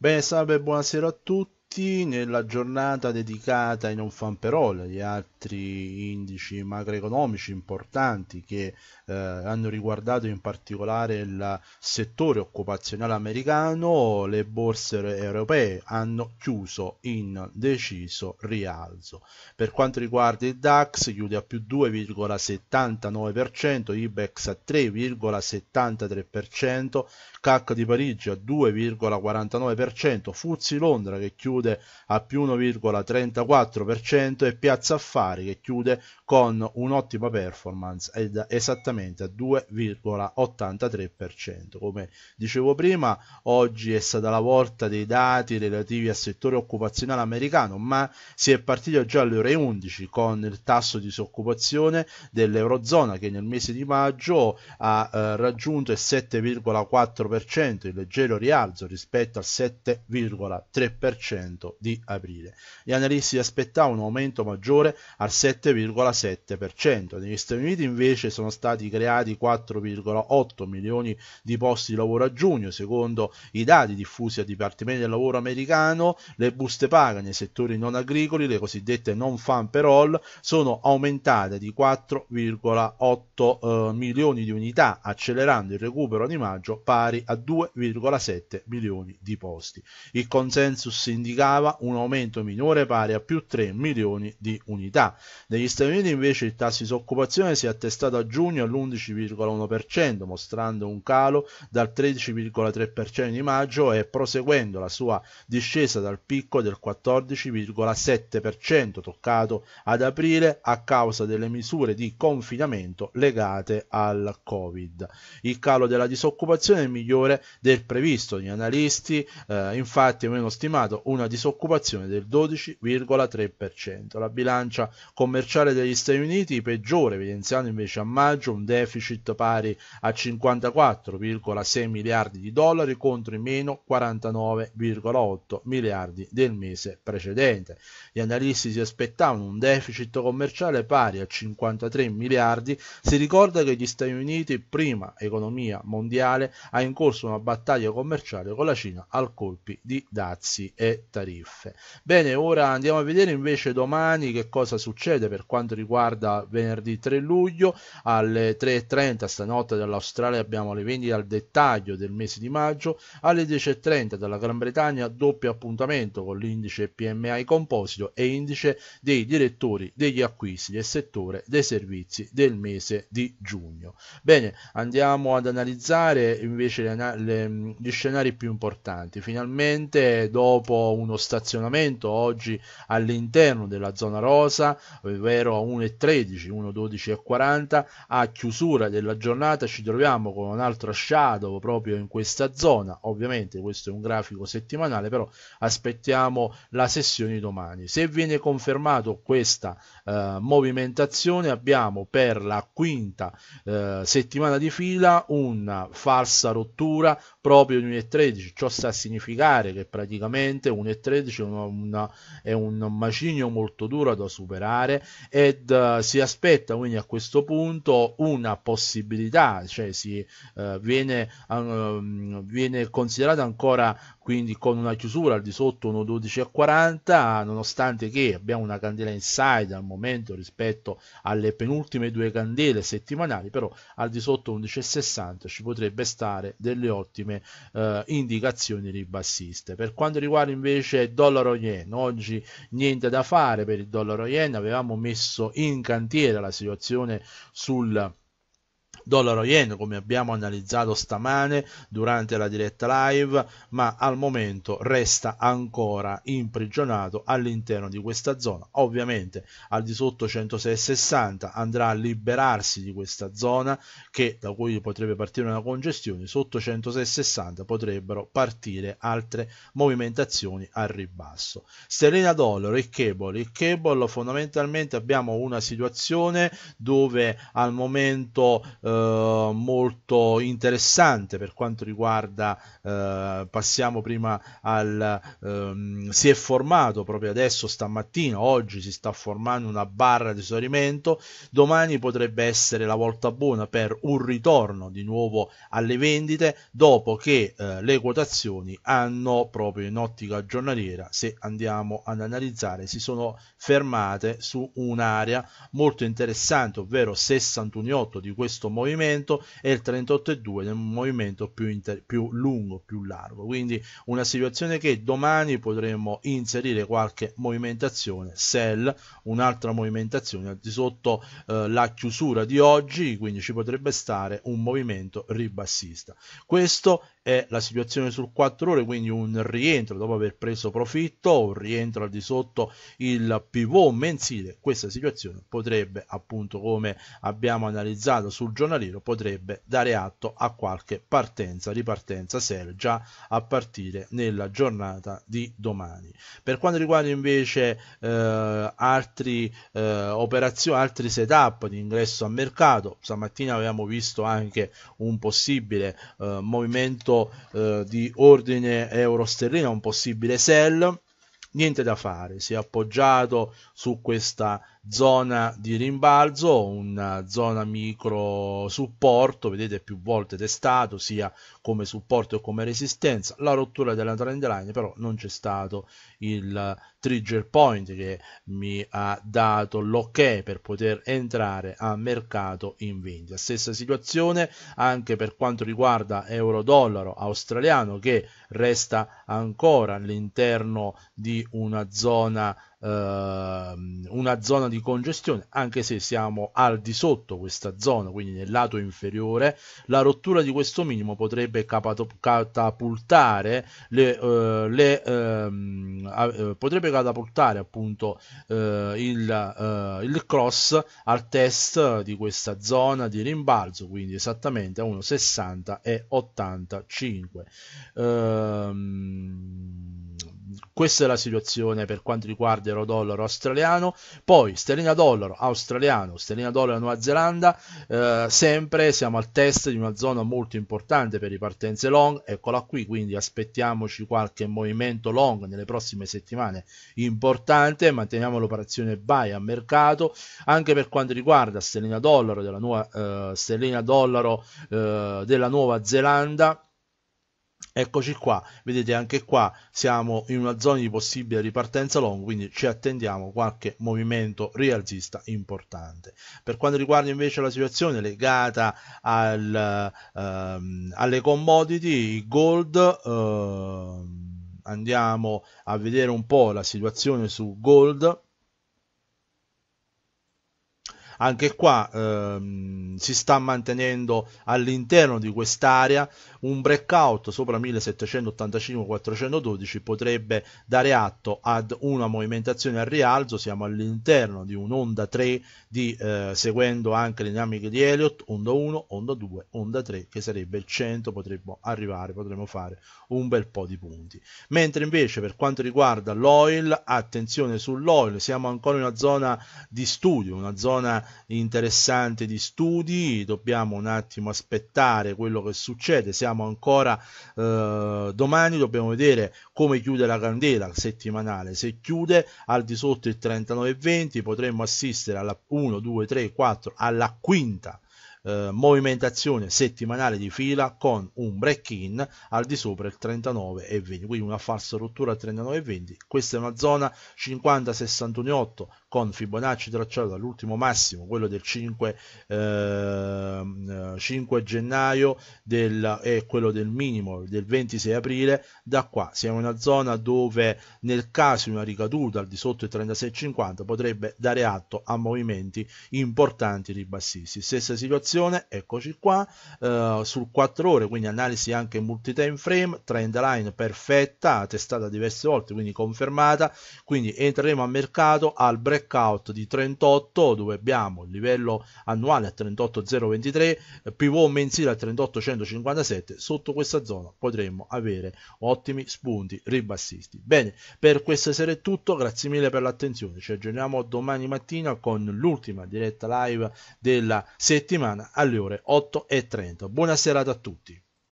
Bene, salve, buonasera a tutti tutti nella giornata dedicata ai non fanperola, gli altri indici macroeconomici importanti che eh, hanno riguardato in particolare il settore occupazionale americano, le borse europee hanno chiuso in deciso rialzo. Per quanto riguarda il DAX chiude a più 2,79%, IBEX a 3,73%, CAC di Parigi a 2,49%, Fuzzi Londra che chiude chiude a più 1,34% e Piazza Affari che chiude con un'ottima performance ed esattamente a 2,83%. Come dicevo prima, oggi è stata la volta dei dati relativi al settore occupazionale americano, ma si è partito già alle ore 11 con il tasso di disoccupazione dell'Eurozona che nel mese di maggio ha eh, raggiunto il 7,4%, il leggero rialzo rispetto al 7,3% 4,8% di aprile. Gli analisti aspettavano un aumento maggiore al 7,7%. Negli Stati Uniti invece sono stati creati 4,8 milioni di posti di lavoro a giugno, secondo i dati diffusi al Dipartimento del Lavoro americano, le buste paga nei settori non agricoli, le cosiddette non fan payroll, sono aumentate di 4,8 eh, milioni di unità, accelerando il recupero di maggio pari a 2,7 milioni di posti. Il consensus indicato significava un aumento minore pari a più 3 milioni di unità. Negli Stati Uniti invece il tasso di disoccupazione si è attestato a giugno all'11,1%, mostrando un calo dal 13,3% di maggio e proseguendo la sua discesa dal picco del 14,7% toccato ad aprile a causa delle misure di confinamento legate al Covid. Il calo della disoccupazione è migliore del previsto, gli analisti eh, infatti avevano stimato una disoccupazione del 12,3%. La bilancia commerciale degli Stati Uniti peggiore, evidenziando invece a maggio un deficit pari a 54,6 miliardi di dollari contro i meno 49,8 miliardi del mese precedente. Gli analisti si aspettavano un deficit commerciale pari a 53 miliardi. Si ricorda che gli Stati Uniti, prima economia mondiale, ha in corso una battaglia commerciale con la Cina al colpi di dazi e tariffe. Bene, ora andiamo a vedere invece domani che cosa succede per quanto riguarda venerdì 3 luglio alle 3.30 stanotte dall'Australia abbiamo le vendite al dettaglio del mese di maggio, alle 10.30 dalla Gran Bretagna doppio appuntamento con l'indice PMI composito e indice dei direttori degli acquisti del settore dei servizi del mese di giugno. Bene, andiamo ad analizzare invece le, le, gli scenari più importanti. Finalmente dopo un uno stazionamento oggi all'interno della zona rosa, ovvero a 1.13, 40. a chiusura della giornata ci troviamo con un altro shadow proprio in questa zona, ovviamente questo è un grafico settimanale, però aspettiamo la sessione di domani. Se viene confermato questa eh, movimentazione abbiamo per la quinta eh, settimana di fila una falsa rottura proprio di 1.13, ciò sta a significare che praticamente 1.13 2013 una, diciamo, una, è un macigno molto duro da superare ed uh, si aspetta quindi a questo punto una possibilità, cioè si, uh, viene, um, viene considerata ancora quindi con una chiusura al di sotto 1.12.40 nonostante che abbiamo una candela inside al momento rispetto alle penultime due candele settimanali però al di sotto 11.60 ci potrebbe stare delle ottime eh, indicazioni ribassiste per quanto riguarda invece dollaro yen oggi niente da fare per il dollaro yen avevamo messo in cantiere la situazione sul dollaro yen come abbiamo analizzato stamane durante la diretta live ma al momento resta ancora imprigionato all'interno di questa zona ovviamente al di sotto 106,60 andrà a liberarsi di questa zona che da cui potrebbe partire una congestione sotto 106,60 potrebbero partire altre movimentazioni al ribasso sterlina dollaro e cable il cable fondamentalmente abbiamo una situazione dove al momento eh, eh, molto interessante per quanto riguarda, eh, passiamo prima al, ehm, si è formato proprio adesso stamattina, oggi si sta formando una barra di esaurimento, domani potrebbe essere la volta buona per un ritorno di nuovo alle vendite dopo che eh, le quotazioni hanno proprio in ottica giornaliera, se andiamo ad analizzare, si sono fermate su un'area molto interessante, ovvero 61,8 di questo movimento movimento e il 38,2 nel movimento più, inter- più lungo, più largo. Quindi una situazione che domani potremmo inserire qualche movimentazione sell, un'altra movimentazione al di sotto eh, la chiusura di oggi, quindi ci potrebbe stare un movimento ribassista. Questo è la situazione sul 4 ore, quindi un rientro dopo aver preso profitto, un rientro al di sotto il pivot mensile. Questa situazione potrebbe, appunto, come abbiamo analizzato sul giornale giornaliero potrebbe dare atto a qualche partenza, ripartenza seria già a partire nella giornata di domani. Per quanto riguarda invece eh, altri eh, operazioni, altri setup di ingresso al mercato, stamattina avevamo visto anche un possibile eh, movimento eh, di ordine euro-sterlina, un possibile sell niente da fare, si è appoggiato su questa zona di rimbalzo, una eh, zona micro supporto, vedete più volte testato sia come supporto che come resistenza, la rottura della trend line però non c'è stato il trigger point che mi ha dato l'ok per poter entrare a mercato in vendita. Stessa situazione anche per quanto riguarda euro-dollaro australiano che resta ancora all'interno di una zona Ehm, una zona di congestione anche se siamo al di sotto questa zona quindi nel lato inferiore la rottura di questo minimo potrebbe catapultare le, uh, le, uh, potrebbe catapultare appunto eh, il, il, cross al test di questa zona di rimbalzo quindi esattamente a 1,60 e 85 questa è la situazione per quanto riguarda euro dollaro australiano. Poi sterlina dollaro australiano, sterlina dollaro Nuova Zelanda, eh, sempre siamo al test di una zona molto importante per ripartenze long, eccola qui, quindi aspettiamoci qualche movimento long nelle prossime settimane importante, manteniamo l'operazione buy a mercato, anche per quanto riguarda sterlina dollaro della nuova, eh, sterlina dollaro eh, della Nuova Zelanda eccoci qua vedete anche qua siamo in una zona di possibile ripartenza long quindi ci attendiamo qualche movimento rialzista importante per quanto riguarda invece la situazione legata al, ehm, alle commodity gold ehm, andiamo a vedere un po' la situazione su gold anche qua ehm, si sta mantenendo all'interno di quest'area un breakout sopra 1785-412 potrebbe dare atto ad una movimentazione al rialzo, siamo all'interno di un'onda 3 di, eh, seguendo anche le dinamiche di Elliott, onda 1, onda 2, onda 3 che sarebbe il 100, potremmo arrivare, potremmo fare un bel po' di punti. Mentre invece per quanto riguarda l'oil, attenzione sull'oil, siamo ancora in una zona di studio, una zona interessante di studi, dobbiamo un attimo aspettare quello che succede, siamo ancora eh, domani, dobbiamo vedere come chiude la candela settimanale, se chiude al di sotto il 39,20 potremmo assistere alla 1, 2, 3, 4, alla quinta eh, movimentazione settimanale di fila con un break in al di sopra il 39,20 quindi una falsa rottura al 39,20 questa è una zona 50 61,8 con Fibonacci tracciato dall'ultimo massimo, quello del 5, ehm, eh, 5 gennaio del, e quello del minimo del 26 aprile, da qua siamo in una zona dove nel caso di una ricaduta al di sotto i 36,50 potrebbe dare atto a movimenti importanti ribassisti. Stessa situazione, eccoci qua, eh, sul 4 ore, quindi analisi anche multi-time frame, trend line perfetta, testata diverse volte, quindi confermata, quindi entreremo a mercato al break breakout di 38 dove abbiamo il livello annuale a 38.023 eh, pivot mensile a 38.157 sotto questa zona potremmo avere ottimi spunti ribassisti bene per questa sera è tutto grazie mille per l'attenzione ci aggiorniamo domani mattina con l'ultima diretta live della settimana alle ore 8.30 buona serata a tutti